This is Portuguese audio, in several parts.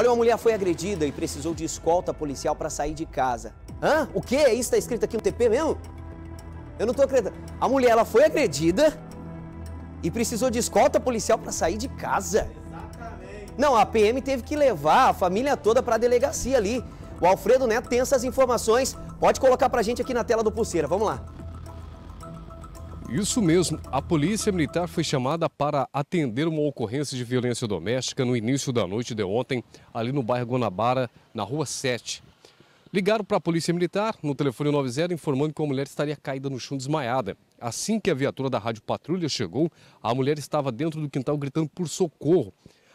Olha, uma mulher foi agredida e precisou de escolta policial para sair de casa. Hã? O quê? É isso está escrito aqui no TP mesmo? Eu não estou acreditando. A mulher ela foi agredida e precisou de escolta policial para sair de casa. Exatamente. Não, a PM teve que levar a família toda para a delegacia ali. O Alfredo Neto tem essas informações. Pode colocar para gente aqui na tela do Pulseira. Vamos lá. Isso mesmo, a polícia militar foi chamada para atender uma ocorrência de violência doméstica no início da noite de ontem, ali no bairro Guanabara, na rua 7. Ligaram para a polícia militar no telefone 90 informando que a mulher estaria caída no chão desmaiada. Assim que a viatura da rádio patrulha chegou, a mulher estava dentro do quintal gritando por socorro.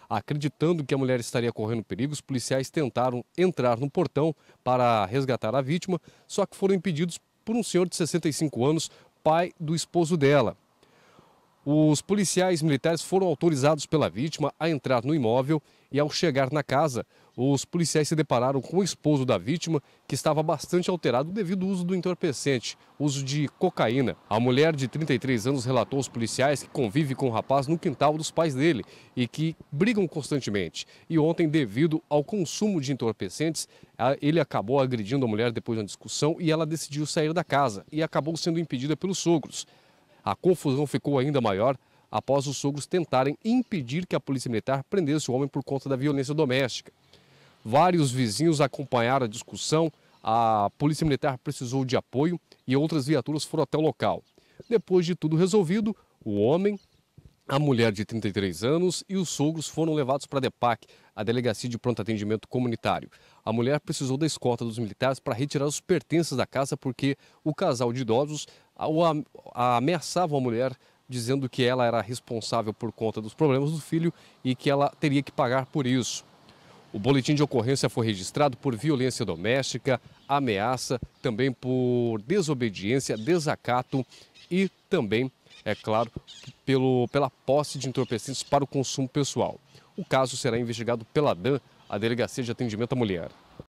Acreditando que a mulher estaria correndo perigo, os policiais tentaram entrar no portão para resgatar a vítima, só que foram impedidos por um senhor de 65 anos pai do esposo dela. Os policiais militares foram autorizados pela vítima a entrar no imóvel e, ao chegar na casa, os policiais se depararam com o esposo da vítima, que estava bastante alterado devido ao uso do entorpecente, uso de cocaína. A mulher de 33 anos relatou aos policiais que convive com o rapaz no quintal dos pais dele e que brigam constantemente. E ontem, devido ao consumo de entorpecentes, ele acabou agredindo a mulher depois de uma discussão e ela decidiu sair da casa e acabou sendo impedida pelos sogros. A confusão ficou ainda maior após os sogros tentarem impedir que a polícia militar prendesse o homem por conta da violência doméstica. Vários vizinhos acompanharam a discussão, a polícia militar precisou de apoio e outras viaturas foram até o local. Depois de tudo resolvido, o homem a mulher de 33 anos e os sogros foram levados para a DEPAC, a Delegacia de Pronto Atendimento Comunitário. A mulher precisou da escolta dos militares para retirar os pertences da casa porque o casal de idosos ameaçava a mulher dizendo que ela era responsável por conta dos problemas do filho e que ela teria que pagar por isso. O boletim de ocorrência foi registrado por violência doméstica, ameaça, também por desobediência, desacato e também é claro, pelo, pela posse de entorpecentes para o consumo pessoal. O caso será investigado pela DAN, a Delegacia de Atendimento à Mulher.